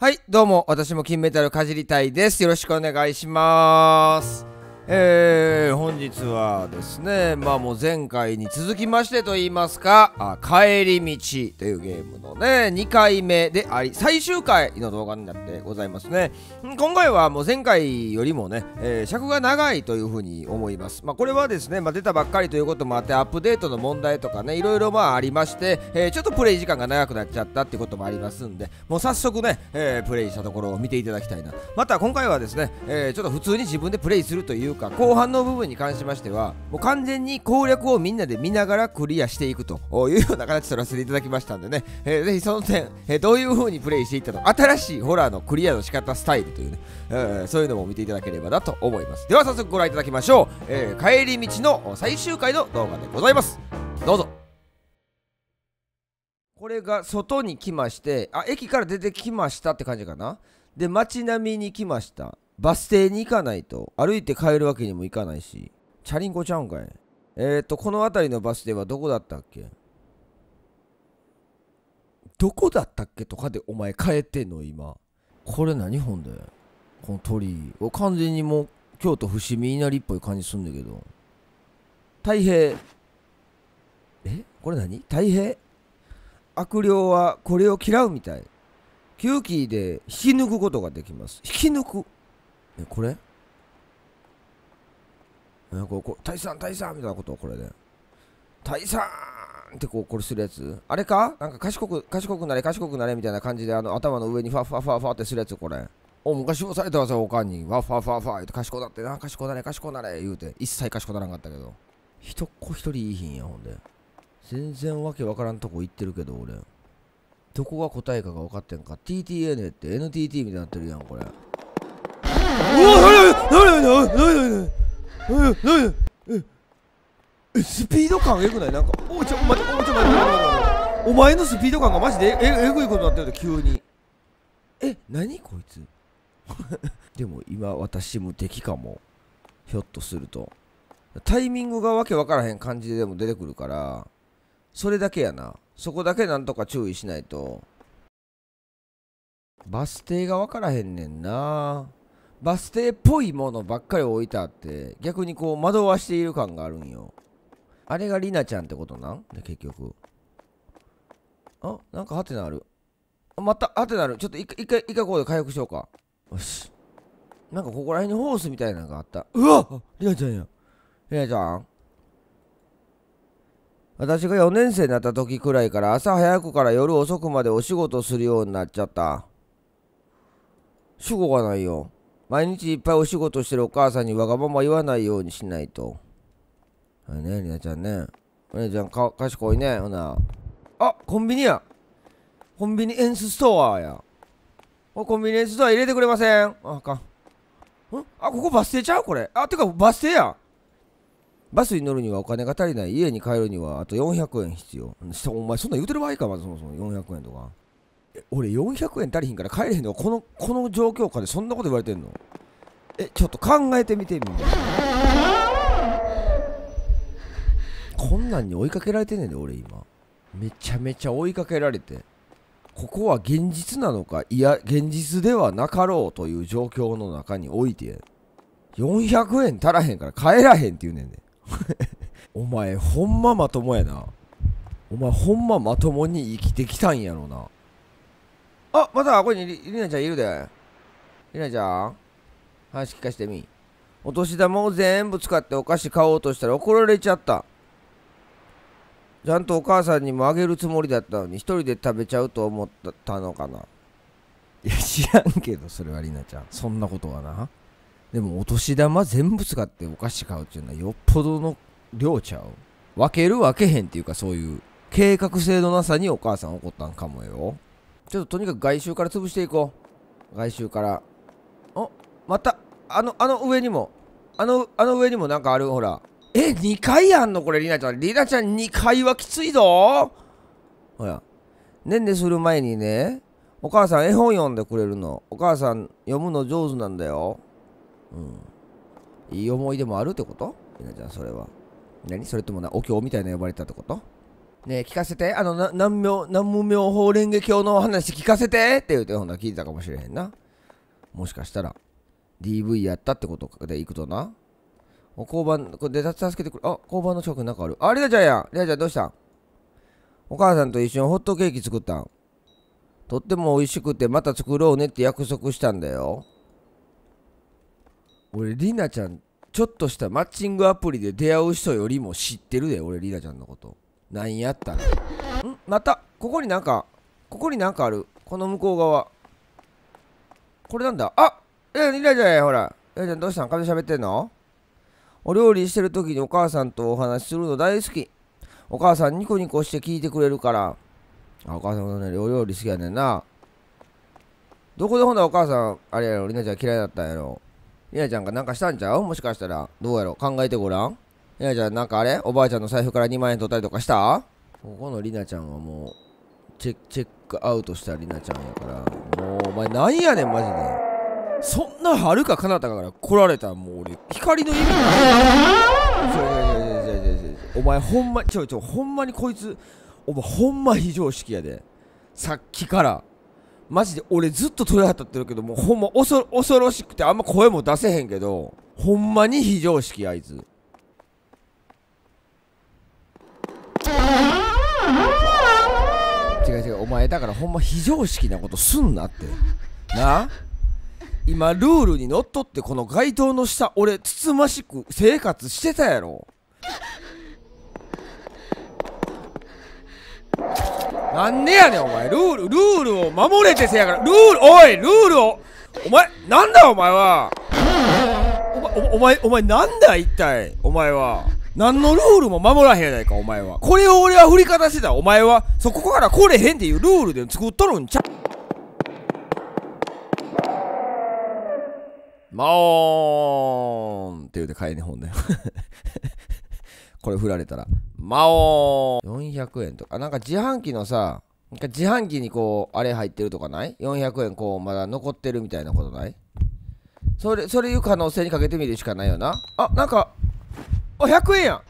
はい、どうも、私も金メダルかじりたいです。よろしくお願いします。えー、本日はですね、まあ、もう前回に続きましてと言いますか、あ帰り道というゲームのね、2回目であり、最終回の動画になってございますね。今回はもう前回よりもね、えー、尺が長いというふうに思います。まあ、これはですね、まあ、出たばっかりということもあって、アップデートの問題とかね、いろいろまあありまして、えー、ちょっとプレイ時間が長くなっちゃったってこともありますんで、もう早速ね、えプレイしたところを見ていただきたいな。また今回はですね、えちょっと普通に自分でプレイするというか後半の部分に関しましてはもう完全に攻略をみんなで見ながらクリアしていくというような形とらせていただきましたんでね、えー、ぜひその点、えー、どういう風にプレイしていったの新しいホラーのクリアの仕方スタイルというね、えー、そういうのも見ていただければなと思いますでは早速ご覧いただきましょう、えー、帰り道の最終回の動画でございますどうぞこれが外に来ましてあ駅から出てきましたって感じかなで街並みに来ましたバス停に行かないと歩いて帰るわけにもいかないしチャリンコちゃうんかいえー、っとこの辺りのバス停はどこだったっけどこだったっけとかでお前帰ってんの今これ何本だよこの鳥居完全にもう京都伏見稲荷っぽい感じすんだけど太平えこれ何太平悪霊はこれを嫌うみたい。吸気で引き抜くことができます。引き抜くえこれえこれこれ大さん大さんみたいなことこれで大さんってこうこれするやつあれかなんか賢く賢くなれ賢くなれみたいな感じであの頭の上にファファファファってするやつこれお昔もされてますよおかんにわファファファって賢だってな賢なれ賢なれ言うて一切賢くなかったけど一っ子一人いいひんやほんで全然わけわからんとこ行ってるけど俺どこが答えかが分かってんか TTN って NTT みたいになってるやんこれえスピード感エグないなんかおちょおっておちょ待ってお前のスピード感がマジでええぐいことになってるで急にえ何こいつでも今私無敵かもひょっとするとタイミングがわけわからへん感じででも出てくるからそれだけやなそこだけなんとか注意しないとバス停がわからへんねんなバス停っぽいものばっかり置いてあって逆にこう惑わしている感があるんよあれがりなちゃんってことなんで結局あなんかハテナあるあまたハテナあるちょっと一回一回ここで回復しようかよしなんかここら辺にホースみたいなのがあったうわりなちゃんやりなちゃん私が4年生になった時くらいから朝早くから夜遅くまでお仕事するようになっちゃった主語がないよ毎日いっぱいお仕事してるお母さんにわがまま言わないようにしないと。はい、ね、りなちゃんね。りなちゃんか、賢いね。ほな。あ、コンビニや。コンビニエンスストアや。コンビニエンスストア入れてくれません。あ、あかん。んあ、ここバス停ちゃうこれ。あ、てかバス停や。バスに乗るにはお金が足りない。家に帰るにはあと400円必要。お前そんな言うてる場合か、まずそもそも400円とか。俺400円足りひんから帰れへんのこのこの状況下でそんなこと言われてんのえちょっと考えてみてみんなこんなんに追いかけられてんねんで俺今めちゃめちゃ追いかけられてここは現実なのかいや現実ではなかろうという状況の中において400円足らへんから帰らへんって言うねんね お前ほんままともやなお前ほんままともに生きてきたんやろなあまたここにりなちゃんいるでりなちゃん話聞かしてみお年玉を全部使ってお菓子買おうとしたら怒られちゃったちゃんとお母さんにもあげるつもりだったのに一人で食べちゃうと思ったのかないや知らんけどそれはりなちゃんそんなことはなでもお年玉全部使ってお菓子買うっていうのはよっぽどの量ちゃう分ける分けへんっていうかそういう計画性のなさにお母さん怒ったんかもよちょっととにかく外周から潰していこう。外周から。おまた、あの、あの上にも、あの、あの上にもなんかある、ほら。え、2回あんのこれ、りなちゃん。りなちゃん2階はきついぞほら。ねんねする前にね、お母さん絵本読んでくれるの。お母さん読むの上手なんだよ。うん。いい思い出もあるってことりなちゃん、それは。何それともな、お経みたいな呼ばれたってことね聞かせて、あの、な南明、南無妙法蓮華経の話聞かせてって言うて、ほんな聞いたかもしれへんな。もしかしたら、DV やったってことでいくとな。お交番、これで助けてくれ。あ、交番の近くになんかある。あ、りなちゃんやりなちゃんどうしたんお母さんと一緒にホットケーキ作ったん。とっても美味しくて、また作ろうねって約束したんだよ。俺、りなちゃん、ちょっとしたマッチングアプリで出会う人よりも知ってるで、俺、りなちゃんのこと。なんやったんまたここになんかここになんかあるこの向こう側これなんだあえリラちゃんやほらリラちゃんどうしたんゃ喋ってんのお料理してる時にお母さんとお話しするの大好きお母さんニコニコして聞いてくれるからあお母さんのねお料理好きやねんなどこでほんなお母さんあれやろりなちゃん嫌いだったんやろりなちゃんがなんかしたんちゃうもしかしたらどうやろ考えてごらんいやじゃん、なんかあれおばあちゃんの財布から2万円取ったりとかしたここのりなちゃんはもう、チェチェックアウトしたりなちゃんやから、もう、お前なんやねん、マジで。そんなはるか彼方から来られたらもう俺、光の意味ない。ちょいちょいちょいちょいお前ほんま、ちょいちょい、ほんまにこいつ、お前ほんま非常識やで。さっきから。マジで俺ずっと取鳥肌たってるけどもうほんま恐ろしくてあんま声も出せへんけどほんまに非常識あいつお前だからほんま非常識なことすんなってな今ルールにのっとってこの街灯の下俺つつましく生活してたやろなんでやねんお前ルールルールを守れてせやからルールおいルールをお前なんだお前はお前お前お前なんだ一体お前は何のルールも守らへんやないかお前はこれを俺は振りかざしてたお前はそこから来れへんっていうルールで作っとるんちゃまおーんって言うて買いにほんだよ これ振られたらまおーん400円とかなんか自販機のさ自販機にこうあれ入ってるとかない ?400 円こうまだ残ってるみたいなことないそれ、それいう可能性にかけてみるしかないよな。あ、なんか、あ100円や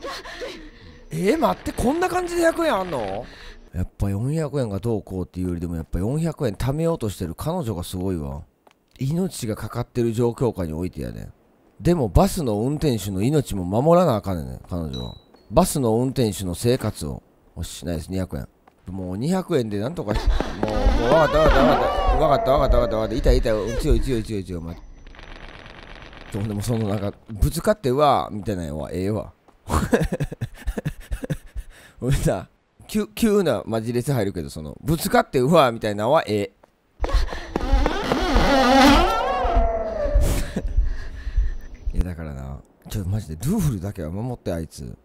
えー、待ってこんな感じで100円あんのやっぱ400円がどうこうっていうよりでもやっぱ400円貯めようとしてる彼女がすごいわ命がかかってる状況下においてやねでもバスの運転手の命も守らなあかんねん彼女はバスの運転手の生活をおしないです200円もう200円でなんとかもうもう分かった分かった分かった分かった分かった分かった痛い痛い強い強い強い強い待ってそうでもそのなんかぶつかってはみたいなのはええわ俺さ 急急なマジレス入るけどそのぶつかってうわみたいなのはええ いやだからなちょっとマジでルーフルだけは守ってあいつ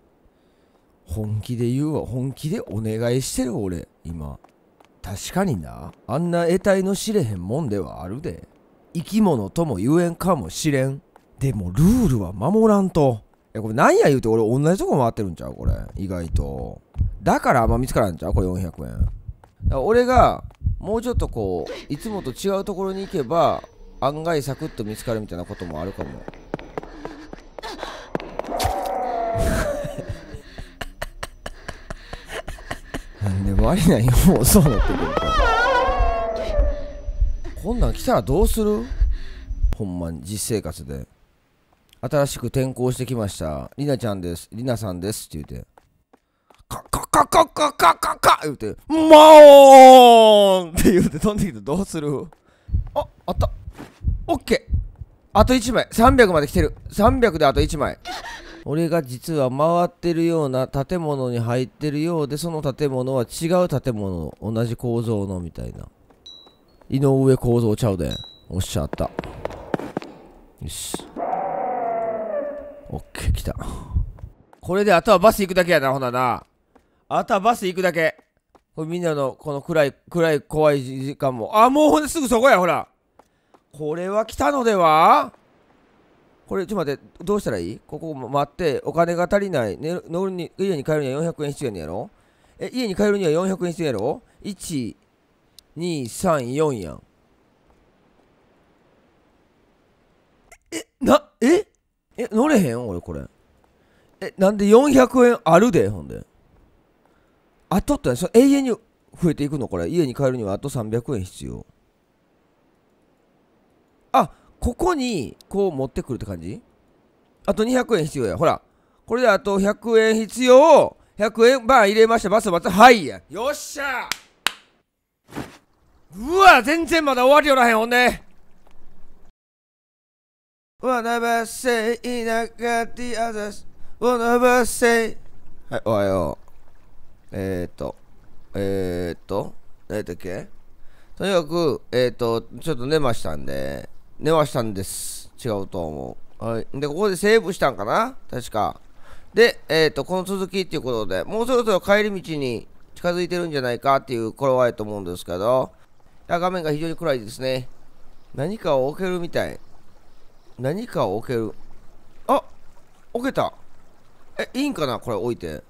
本気で言うわ本気でお願いしてる俺今確かになあんな得体の知れへんもんではあるで生き物とも言えんかもしれんでもルールは守らんと。え、これなんや言うて俺同じとこ回ってるんちゃうこれ。意外と。だからあんま見つからんちゃうこれ400円。俺がもうちょっとこう、いつもと違うところに行けば案外サクッと見つかるみたいなこともあるかも。なんでもありないよ、もうそうなってくるから。こんなん来たらどうするほんまに実生活で。新しく転校してきました。りなちゃんです。りなさんです。って言うて。カッカッカッカッカッカッカッカ言うて、マオーンって言うて飛んできてどうするあ、あった。オッケー。あと1枚。300まで来てる。300であと1枚。俺が実は回ってるような建物に入ってるようでその建物は違う建物同じ構造のみたいな井上構造ちゃうでおっしゃったよしオッケー来たこれであとはバス行くだけやなほななあとはバス行くだけこれみんなのこの暗い暗い怖い時間もあもうほんすぐそこやほらこれは来たのではこれちょっと待ってどうしたらいいここ待ってお金が足りない、ね、乗るに家に帰るには400円必要やろえ家に帰るには400円必要やろ1234やんえなええ乗れへん俺これえなんで400円あるでほんであとってそ永遠に増えていくのこれ家に帰るにはあと300円必要あここにこう持ってくるって感じあと200円必要やほらこれであと100円必要100円バー入れましたバスバスはいやよっしゃうわ全然まだ終わりよらへんほんでわなばせい、us say in a got t h はい、おはよう。えー、っと、えー、っと、何だっけとにかく、えー、っと、ちょっと寝ましたんで、寝ましたんです。違うと思う。はい。で、ここでセーブしたんかな確か。で、えっと、この続きっていうことで、もうそろそろ帰り道に近づいてるんじゃないかっていう頃合いと思うんですけど、画面が非常に暗いですね。何かを置けるみたい。何かを置けるあ置けたえいいんかなこれ置いて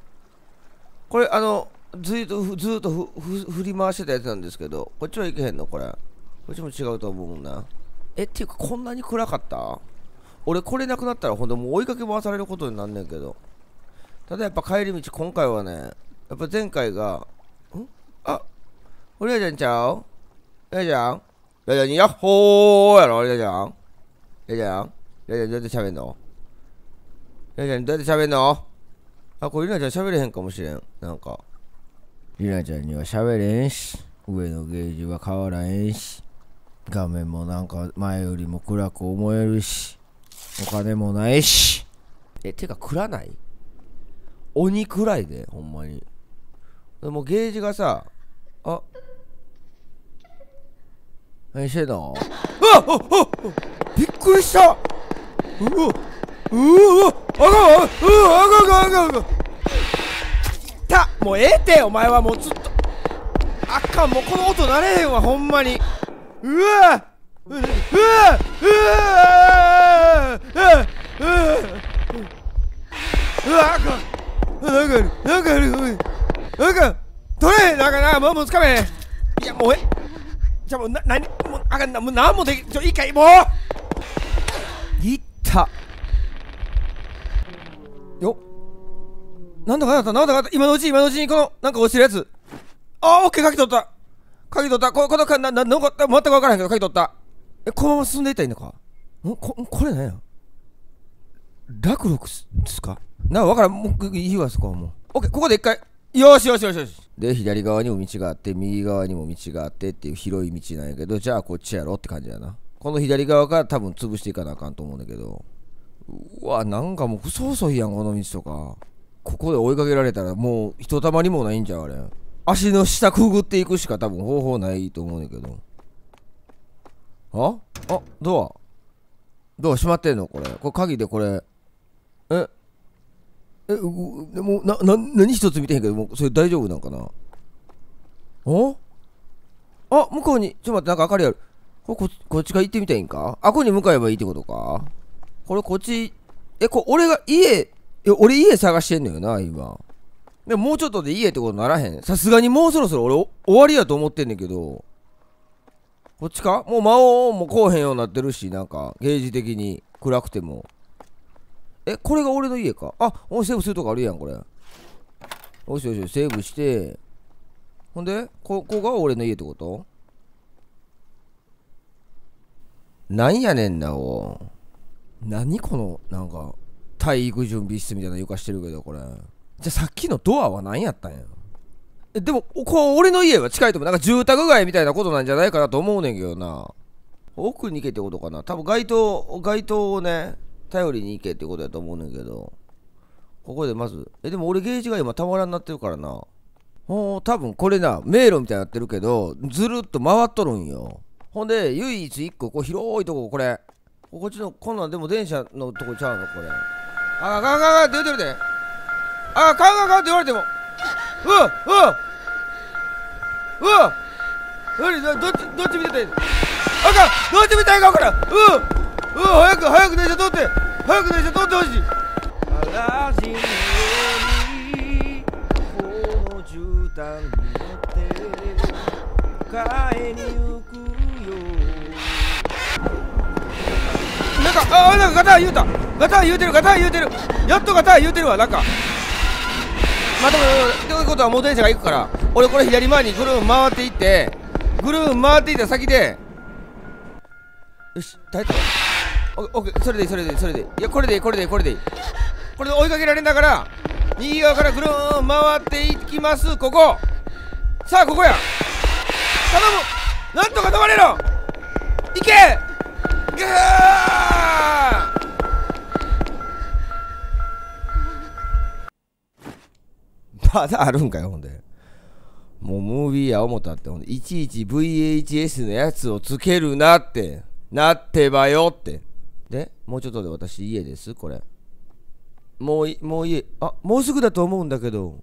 これあのずっとずっと振り回してたやつなんですけどこっちはいけへんのこれこっちも違うと思うなえっていうかこんなに暗かった俺これなくなったらほんともう追いかけ回されることになんねんけどただやっぱ帰り道今回はねやっぱ前回がんあっ俺やじゃんちゃうやじゃんやじゃんやっほーやろやじゃんレイちゃんレイちゃんどうやって喋んのレイちゃんどうやって喋んのあ、これリナちゃん喋れへんかもしれん。なんか。リナちゃんには喋れんし、上のゲージは変わらへんし、画面もなんか前よりも暗く思えるし、お金もないし。え、てか暗ない鬼暗いで、ほんまに。でもゲージがさ、あ、何してんのあああびっくりしたうわうわあかんお、お、あかんあかんあかんたもうええてお前はもうずっとあかんもうこの音なれへんわほんまにうわうわうわうわうわうわあかんなんかあるなんかうるなんか取れへんなんかなもうもうつかめへんいやもうえじゃあもうな何もうあかんなもう何もできちょいいかいもういったよなんだかなったなんだかなった今のうち今のうちにこのなんか落ちるやつああオッケー書き取った書き取ったここのかなななんか全く分からへんけど書き取ったえこのまま進んでいったらいいのかんここれ何やラクロクスですかな分からんもういいわそこはもうオッケーここで一回よしよしよしよしで左側にも道があって右側にも道があってっていう広い道なんやけどじゃあこっちやろって感じやなこの左側から多分潰していかなあかんと思うんだけどうわなんかもうそソそいやんこの道とかここで追いかけられたらもうひとたまりもないんじゃんあれ足の下くぐっていくしか多分方法ないと思うんだけどああドアドア閉まってんのこれこれ鍵でこれええでもなな何一つ見てへんけどもうそれ大丈夫なんかなおあ向こうにちょっと待ってなんか明かりあるこここっちから行ってみたいんかあこに向かえばいいってことかこれこっちえこ俺が家俺家探してんのよな今でももうちょっとで家ってことならへんさすがにもうそろそろ俺終わりやと思ってんねんけどこっちかもう魔王もこうへんようになってるしなんかゲージ的に暗くてもえ、これが俺の家か。あ、俺セーブするとこあるやん、これ。よしよし、セーブして。ほんで、ここが俺の家ってことなんやねんな、お何この、なんか、体育準備室みたいな床してるけど、これ。じゃあさっきのドアは何やったんやえ、でも、こう、俺の家は近いとも、なんか住宅街みたいなことなんじゃないかなと思うねんけどな。奥に行けってことかな。多分街灯、街灯をね、頼りに行けってことやと思うねんけど、ここでまず、え、でも俺ゲージが今たまらんなってるからな。ほう、多分これな、迷路みたいになってるけど、ずるっと回っとるんよ。ほんで、唯一一個、こう広いとこ、これ。こっちの、こんなんでも電車のとこちゃうの、これ。あ、ガンガンガンって言てるで。あ、ガンガンガンって言われても。うわうわうわ何どっち、どっち見てたいあかんどっち見たいかこれうんうん早く早く電車通って早く電車通ってほしいよりこのにって帰りゆくよなんかあなんかガタ言うたガタ言うてるガタ言うてるやっとガタ言うてるわなんかまあでもということはもう電車が行くから俺これ左前にぐるん回っていってぐるん回っていった先でよし耐えたわオッケーそれでいいそれでいいそれでいいいやこれでいいこれでいいこれでいいこれで追いかけられながら右側からぐるん回っていきますここさあここや頼むなんとか止まれろいけぐーまだあるんかよほんでもうムービーや思ったってほんでいちいち VHS のやつをつけるなってなってばよってで、もうちょっとで私家です、これ。もう、いもう家、あ、もうすぐだと思うんだけど。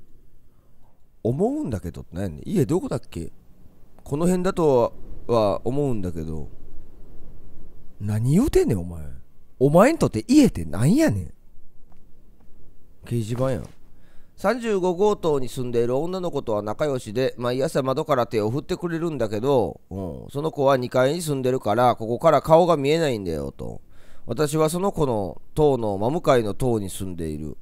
思うんだけどって何家どこだっけこの辺だとは思うんだけど。何言うてんねん、お前。お前にとって家って何やねん。掲示板やん。35号棟に住んでいる女の子とは仲良しで毎朝窓から手を振ってくれるんだけど、うん、その子は2階に住んでるからここから顔が見えないんだよと私はその子の塔の真向かいの塔に住んでいる。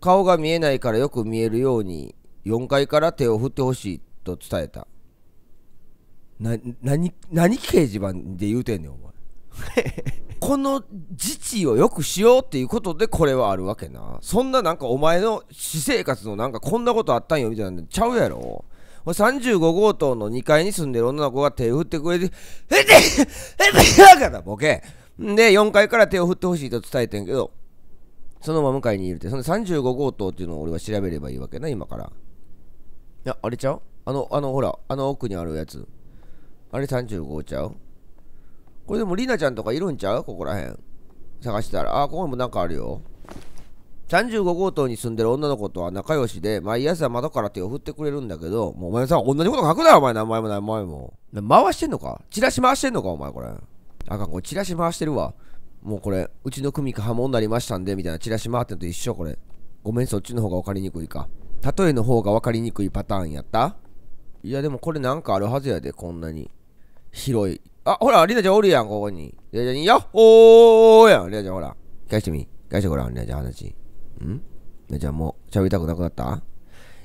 顔が見えないからよく見えるように4階から手を振ってほしいと伝えた。な、何、何掲示板で言うてんねん、お前。この自治をよくしようっていうことでこれはあるわけな。そんななんかお前の私生活のなんかこんなことあったんよみたいなのちゃうやろ。35号棟の2階に住んでる女の子が手振ってくれて、えって、えって、だからボケ。で、4階から手を振ってほしいと伝えてんけど、そのまま向かいにいるって、その35号棟っていうのを俺は調べればいいわけな、今から。いや、あれちゃうあの、あの、ほら、あの奥にあるやつ。あれ35ちゃうこれでも、りなちゃんとかいるんちゃうここらへん。探したら。あ、ここにもなんかあるよ。35号棟に住んでる女の子とは仲良しで、毎朝窓から手を振ってくれるんだけど、もうお前さ、同じこと書くなよ、お前、名前も名前も。回してんのかチラシ回してんのか、お前、これ。あかん、これチラシ回してるわ。もうこれ、うちの組か破門になりましたんで、みたいなチラシ回ってると一緒、これ。ごめん、そっちの方が分かりにくいか。例えの方が分かりにくいパターンやったいや、でもこれなんかあるはずやで、こんなに。広い。あ、ほら、りなちゃんおるやん、ここに。りなちゃんに、やっほーやん、りなちゃん、ほら。返してみ。返してごらん、りなちゃん、話。んりなちゃん、もう、喋りたくなくなった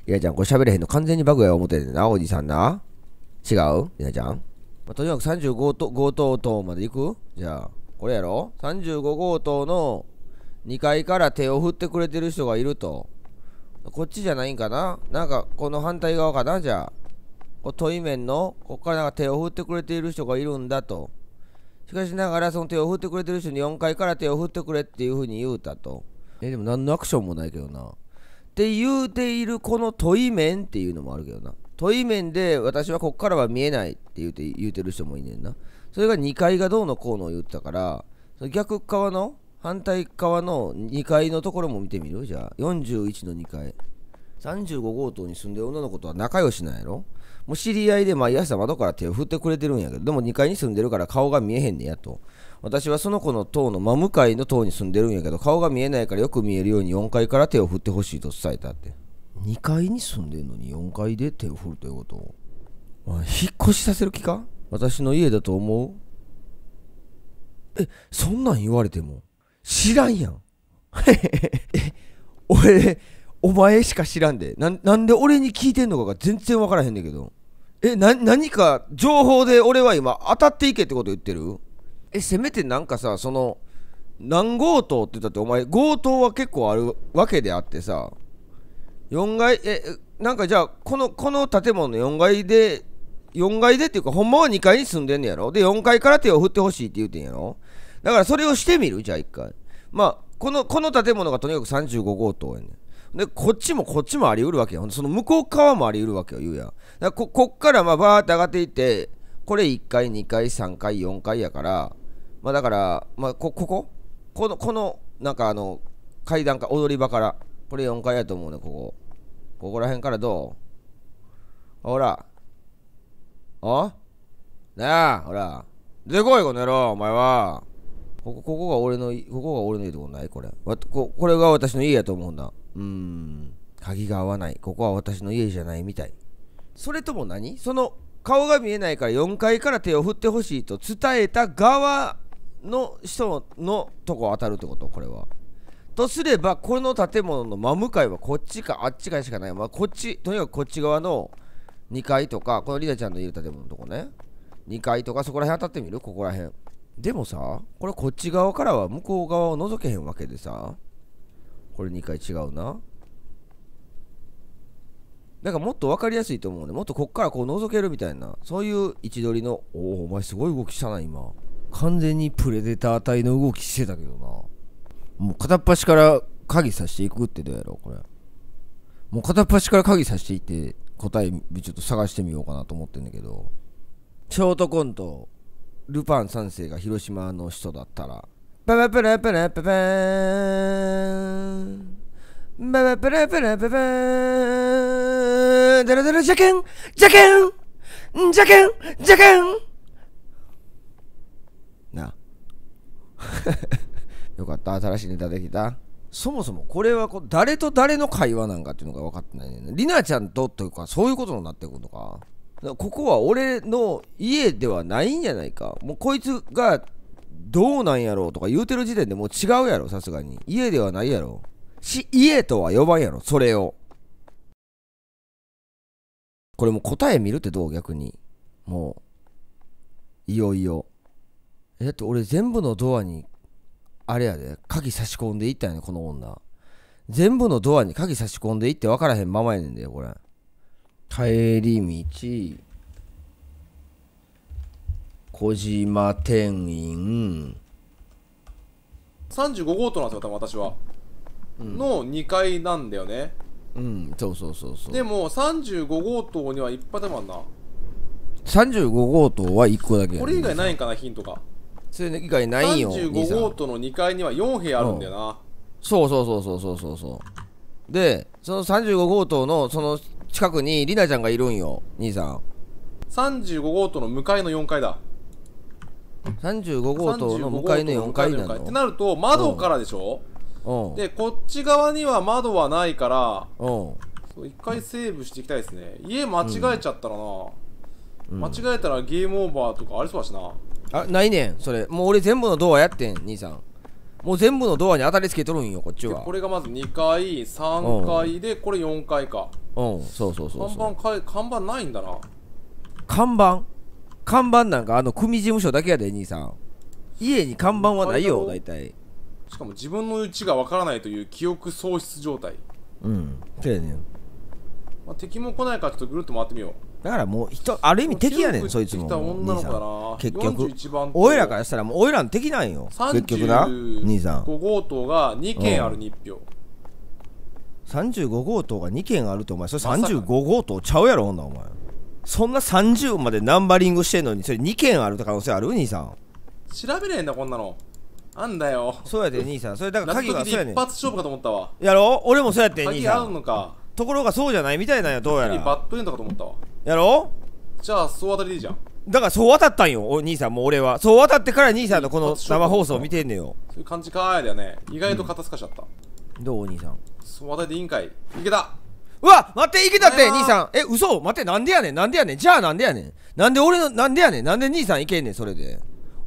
りなちゃん、これ喋れへんの完全にバグや思ってんな、おじさんな。違うりなちゃん。まあ、とにかく35と号棟棟まで行くじゃあ、これやろ ?35 号棟の2階から手を振ってくれてる人がいると。こっちじゃないんかななんか、この反対側かなじゃあ。こう、問い面の、こっからなんか手を振ってくれている人がいるんだと。しかしながら、その手を振ってくれてる人に4階から手を振ってくれっていうふうに言うたと。え、でも何のアクションもないけどな。って言うているこの問い面っていうのもあるけどな。遠い面で私はこっからは見えないって言うて言うてる人もいねんなそれが2階がどうのこうのを言ってたから逆側の反対側の2階のところも見てみるじゃあ41の2階35号棟に住んでる女の子とは仲良しなんやろもう知り合いで毎朝窓から手を振ってくれてるんやけどでも2階に住んでるから顔が見えへんねやと私はその子の塔の真向かいの塔に住んでるんやけど顔が見えないからよく見えるように4階から手を振ってほしいと伝えたって2階に住んでんのに4階で手を振るということ、引っ越しさせる気か私の家だと思うえそんなん言われても知らんやん え俺お前しか知らんでなんで俺に聞いてんのかが全然分からへんねんけどえな何か情報で俺は今当たっていけってこと言ってるえせめてなんかさその何強盗って言ったってお前強盗は結構あるわけであってさ4階えなんかじゃあこのこの建物の4階で4階でっていうかほんまは2階に住んでんのやろで4階から手を振ってほしいって言うてんやろだからそれをしてみるじゃあ1回まあこのこの建物がとにかく35号棟やねんでこっちもこっちもありうるわけやその向こう側もありうるわけよ言うやんここっからまあバーって上がっていってこれ1階2階3階4階やからまあだからまあここここのこのなんかあの階段か踊り場からこれ4階やと思うねここここら辺からどうほら。あなあ、ほら。でこい、この野郎、お前は。ここ、ここが俺の、ここが俺の家とこないこれ。わこ、これが私の家やと思うんだ。うーん。鍵が合わない。ここは私の家じゃないみたい。それとも何その、顔が見えないから4階から手を振ってほしいと伝えた側の人のとこ当たるってことこれは。とすればこの建物の真向かいはこっちかあっちかしかない、まあ、こっちとにかくこっち側の2階とかこのリナちゃんのいる建物のとこね2階とかそこら辺当たってみるここら辺でもさこれこっち側からは向こう側を覗けへんわけでさこれ2階違うななんかもっと分かりやすいと思うねもっとこっからこう覗けるみたいなそういう位置取りのおおお前すごい動きしたな今完全にプレデター隊の動きしてたけどなもう片っ端から鍵さしていくってどうやろうこれもう片っ端から鍵さしていって答えちょっと探してみようかなと思ってんだけどショートコントルパン三世が広島の人だったらパパパラパラパパーンパパパラパラパパーンダラダラジャケンジャケンジャケンジャケンなよかった新しいネタできたそもそもこれはこ誰と誰の会話なんかっていうのが分かってないねりなちゃんとというかそういうことになってくるのかここは俺の家ではないんじゃないかもうこいつがどうなんやろうとか言うてる時点でもう違うやろさすがに家ではないやろし家とは呼ばんやろそれをこれも答え見るってどう逆にもういよいよえだって俺全部のドアにあれやで鍵差し込んでいったよやねこの女全部のドアに鍵差し込んでいって分からへんままやねんよこれ帰り道小島店員35号棟なんですよ多分私は、うん、の2階なんだよねうんそうそうそうそうでも35号棟には一発でもあんな35号棟は1個だけこれ以外ないんかなヒントがそれ以外ないよ35号棟の2階には4部屋あるんだよな、うん、そうそうそうそうそうそうそうでその35号棟のその近くにりなちゃんがいるんよ兄さん35号棟の向かいの4階だ35号棟の向かいの4階なのってなると窓からでしょ、うん、でこっち側には窓はないから、うん、一回セーブしていきたいですね家間違えちゃったらな、うん、間違えたらゲームオーバーとかありそうだしなあないねんそれもう俺全部のドアやってん兄さんもう全部のドアに当たりつけとるんよこっちはこれがまず2階3階でこれ4階かうんそうそうそう看板かい看板ないんだな看板看板なんかあの組事務所だけやで兄さん家に看板はないよ大体しかも自分の家がわからないという記憶喪失状態うんそうやねん、まあ、敵も来ないからちょっとぐるっと回ってみようだからもう人ある意味敵やねんそいつも結局おいらからしたらもうおいらの敵なんよ結局な兄さん3 5号棟が2件あるに1票、ん、35号棟が2件あるってお前それ35号棟ちゃうやろほんなお前そんな30までナンバリングしてんのにそれ2件あるって可能性ある兄さん調べれへんだこんなのあんだよそうやて兄さんそれだから鍵がそうやねん一発勝負かと思ったわやろ俺もそうやって兄さんところがそうじゃないみたいなんやどうやらバッドエンドかと思ったわやろじゃあそう当たりでいいじゃんだからそう当たったんよお兄さんもう俺はそう当たってから兄さんのこの生放送見てんねよそういう感じかーだよね意外と肩透かしちゃった、うん、どうお兄さんそう当たりでいいんかいいけたうわ待っていけたって兄さんえ嘘待ってなんでやねんなんでやねんじゃあなんでやねんなんで俺のなんでやねんなんで兄さんいけんねんそれで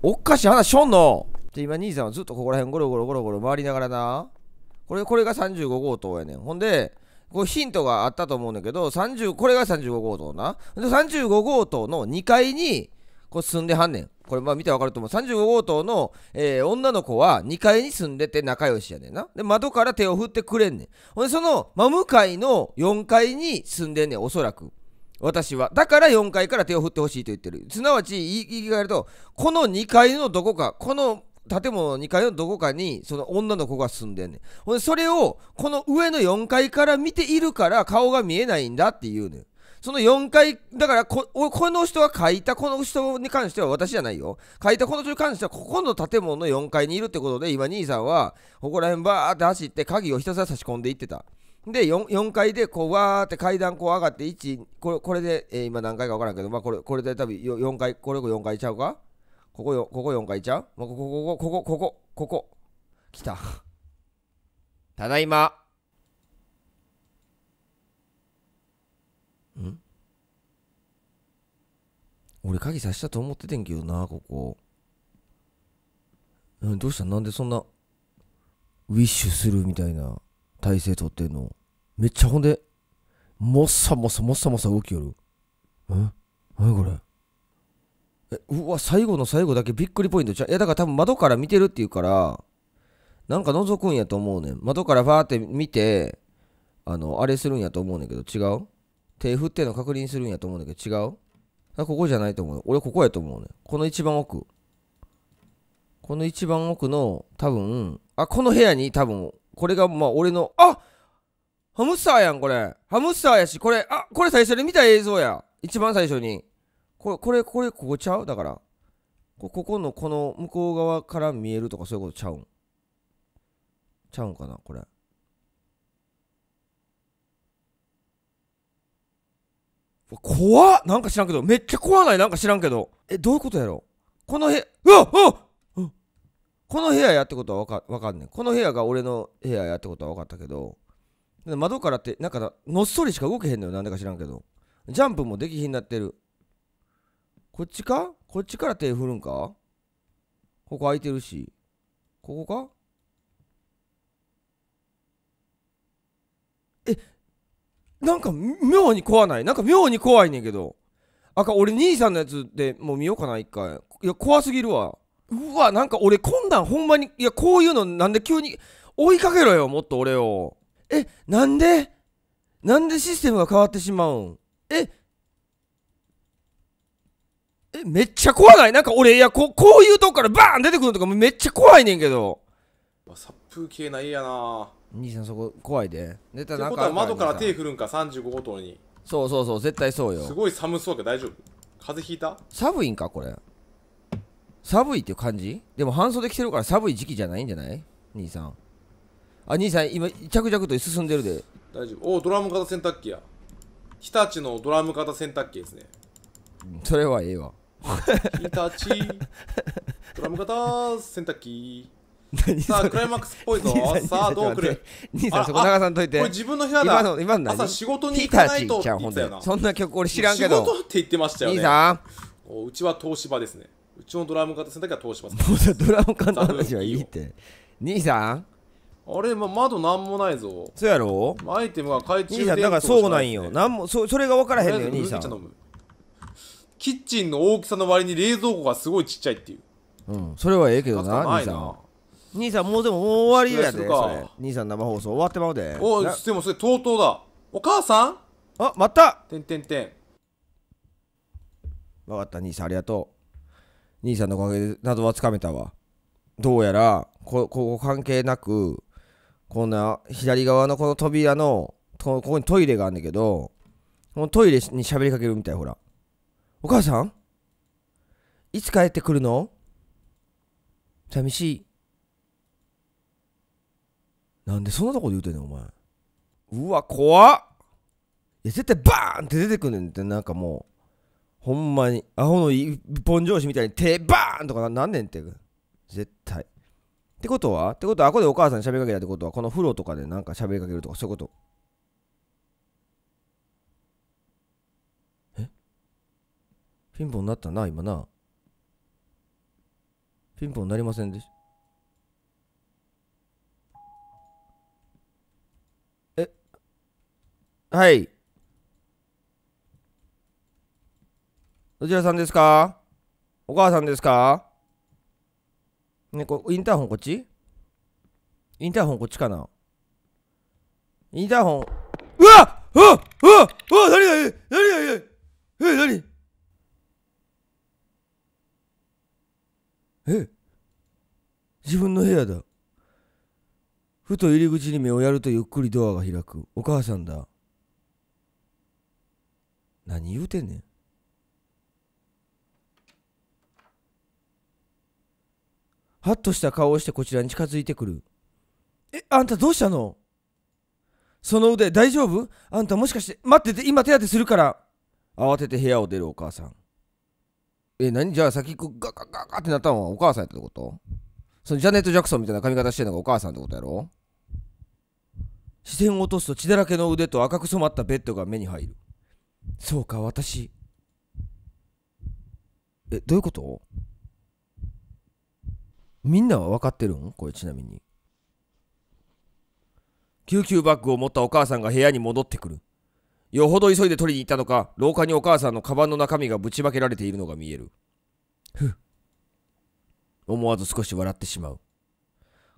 おっかしい話しょんので今兄さんはずっとここら辺ゴロゴロゴロゴロ回りながらなこれこれが35号棟やねんほんでこうヒントがあったと思うんだけど30これが35号棟なで35号棟の2階にこう住んではんねんこれまあ見てわかると思う35号棟の、えー、女の子は2階に住んでて仲良しやねんなで窓から手を振ってくれんねんほんでその真向かいの4階に住んでんねんおそらく私はだから4階から手を振ってほしいと言ってるすなわち言い換えるとこの2階のどこかこの建物2階のどこかにその女の子が住んでんねんそれをこの上の4階から見ているから顔が見えないんだって言うねんその4階、だからこ、この人が書いたこの人に関しては私じゃないよ。書いたこの人に関しては、ここの建物の4階にいるってことで、今兄さんは、ここら辺バーって走って、鍵をひたすら差し込んでいってた。で4、4階で、こう、わーって階段こう上がって、1、これこれで、えー、今何階か分からんけど、まあ、これ、これで多分4階、これ4階ちゃうかここよ、ここ4回ちゃうここ、ここ、ここ、ここ、ここ。来た。ただいま。ん俺鍵さしたと思っててんけどな、ここ。うん、どうしたなんでそんな、ウィッシュするみたいな体勢とってんのめっちゃほんで、もっさもっさもっさもっさ動きよる。ん何これうわ最後の最後だけびっくりポイントじゃいやだから多分窓から見てるっていうからなんか覗くんやと思うねん窓からファーって見てあのあれするんやと思うねんけど違う手振っての確認するんやと思うねんけど違うここじゃないと思う俺ここやと思うねんこの一番奥この一番奥の多分あこの部屋に多分これがまあ俺のあハムスターやんこれハムスターやしこれあこれ最初に見た映像や一番最初にこれこれこれここちゃうだからここのこの向こう側から見えるとかそういうことちゃうんちゃうんかなこれ怖っなんか知らんけどめっちゃ怖ないなんか知らんけどえどういうことやろこの部屋うわっこの部屋やってことは分かかんねんこの部屋が俺の部屋やってことは分かったけど窓からってなんかのっそりしか動けへんのよなんでか知らんけどジャンプもできひんなってるこっちかこっちから手振るんかここ空いてるし。ここかえ、なんか妙に怖ない。なんか妙に怖いねんけど。あか、俺兄さんのやつでもう見ようかな、一回。いや、怖すぎるわ。うわ、なんか俺こんなんほんまに、いや、こういうのなんで急に追いかけろよ、もっと俺を。え、なんでなんでシステムが変わってしまうんええ、めっちゃ怖ないなんか俺、いや、ここういうとこからバーン出てくるとかめっちゃ怖いねんけど。殺風景ないやな兄さんそこ怖いで。寝たなんか。ことは窓から手振るんか、35号棟に。そうそうそう、絶対そうよ。すごい寒そうけど大丈夫風邪ひいた寒いんか、これ。寒いっていう感じでも半袖着てるから寒い時期じゃないんじゃない兄さん。あ、兄さん、今、着々と進んでるで。大丈夫。おドラム型洗濯機や。日立のドラム型洗濯機ですね。それはええわ。インタチドラム型洗濯機さあクライマックスっぽいぞさあどうくれ兄さんそこ流さんといてこれ自分の部屋だ今の今の朝仕事に行かないとって言ったよなそんな曲俺知らんけど仕事って言ってましたよね兄さんうちは東芝ですねうちのドラム型洗濯機は東芝でもうさドラム型の話はいいって兄さんあれ、ま窓なんもないぞそうやろアイテムが懐中電灯兄さんだからそうなんよなんもそそれが分からへんのよ兄さんキッチンの大きさの割に冷蔵庫がすごいちっちゃいっていううんそれはええけどな兄さん。兄さんもうでももう終わりやで兄さん生放送終わってまうでおでもそれとうとうだお母さんあまたてんてんてんわかった兄さんありがとう兄さんのおかげで謎はつかめたわどうやらこここ関係なくこんな左側のこの扉のここにトイレがあるんだけどこのトイレに喋りかけるみたいほらお母さんいつ帰ってくるの寂しい。なんでそんなとこで言うてんねん、お前。うわ、怖っいや、絶対バーンって出てくんねんって、なんかもう、ほんまに、アホの一本上司みたいに手バーンとかなんねんって。絶対。ってことはってことは、あこでお母さんに喋りかけたってことは、この風呂とかでなんか喋りかけるとか、そういうことピンポンなったな、今な。ピンポンなりませんでした。えはい。どちらさんですかお母さんですかね、こインターホンこっちインターホンこっちかなインターホン。うわうわうわうわ何何何何え、何え自分の部屋だ。ふと入り口に目をやるとゆっくりドアが開く。お母さんだ。何言うてんねん。はっとした顔をしてこちらに近づいてくる。え、あんたどうしたのその腕大丈夫あんたもしかして、待ってて、今手当てするから。慌てて部屋を出るお母さん。え、何じゃあ先くガガガガってなったのはお母さんやったってことそのジャネット・ジャクソンみたいな髪型してんのがお母さんってことやろ視線を落とすと血だらけの腕と赤く染まったベッドが目に入る。そうか、私。え、どういうことみんなは分かってるんこれちなみに。救急バッグを持ったお母さんが部屋に戻ってくる。よほど急いで取りに行ったのか、廊下にお母さんのカバンの中身がぶちまけられているのが見える。ふっ。思わず少し笑ってしまう。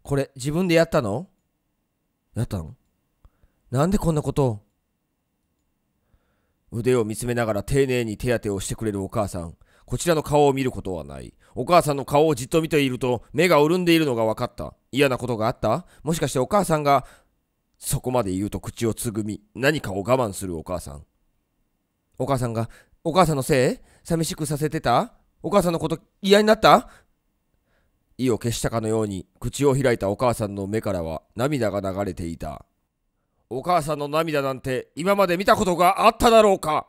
これ、自分でやったのやったのなんでこんなことを腕を見つめながら丁寧に手当てをしてくれるお母さん。こちらの顔を見ることはない。お母さんの顔をじっと見ていると目が潤んでいるのが分かった。嫌なことがあったもしかしてお母さんがそこまで言うと口をつぐみ、何かを我慢するお母さん。お母さんが、お母さんのせい寂しくさせてたお母さんのこと嫌になった意を消したかのように口を開いたお母さんの目からは涙が流れていた。お母さんの涙なんて今まで見たことがあっただろうか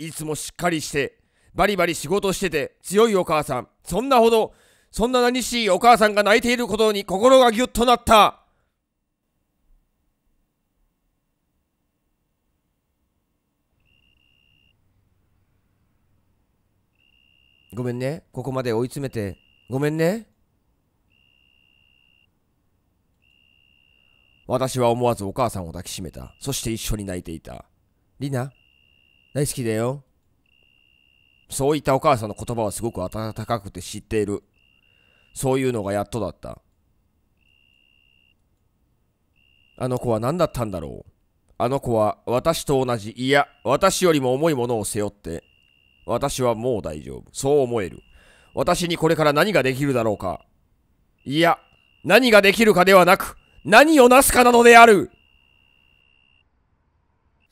いつもしっかりして、バリバリ仕事してて強いお母さん、そんなほど、そんな何しいお母さんが泣いていることに心がぎゅっとなった。ごめんね。ここまで追い詰めて。ごめんね。私は思わずお母さんを抱きしめた。そして一緒に泣いていた。リナ、大好きだよ。そういったお母さんの言葉はすごく温かくて知っている。そういうのがやっとだった。あの子は何だったんだろう。あの子は私と同じ、いや、私よりも重いものを背負って、私はもう大丈夫。そう思える。私にこれから何ができるだろうか。いや、何ができるかではなく、何をなすかなのである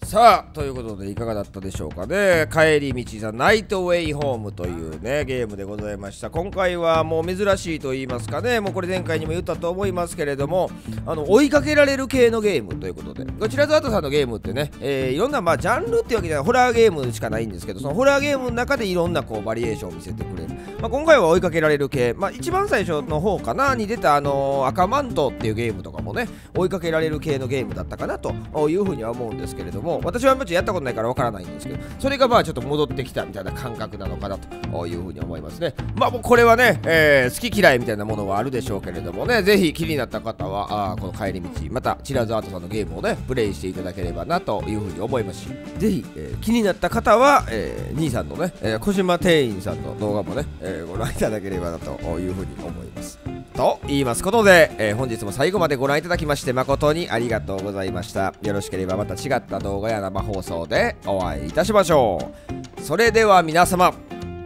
さあということでいかがだったでしょうかね帰り道ザナイトウェイホームというねゲームでございました今回はもう珍しいと言いますかねもうこれ前回にも言ったと思いますけれどもあの追いかけられる系のゲームということでこちらとあとさんのゲームってね、えー、いろんなまあジャンルっていうわけじゃないホラーゲームしかないんですけどそのホラーゲームの中でいろんなこうバリエーションを見せてくれるまあ、今回は追いかけられる系、まあ、一番最初の方かなに出た、あのー、赤マントっていうゲームとかもね追いかけられる系のゲームだったかなというふうには思うんですけれども私はもちろんやったことないからわからないんですけどそれがまあちょっと戻ってきたみたいな感覚なのかなというふうに思いますねまあもうこれはね、えー、好き嫌いみたいなものはあるでしょうけれどもねぜひ気になった方はあこの帰り道またチラズアートさんのゲームをねプレイしていただければなというふうに思いますしぜひ、えー、気になった方は、えー、兄さんのね、えー、小島店員さんの動画もね、えー、ご覧いただければなというふうに思います。と言いますことで、えー、本日も最後までご覧いただきまして誠にありがとうございました。よろしければまた違った動画や生放送でお会いいたしましょう。それでは皆様、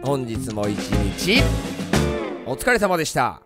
本日も一日お疲れ様でした。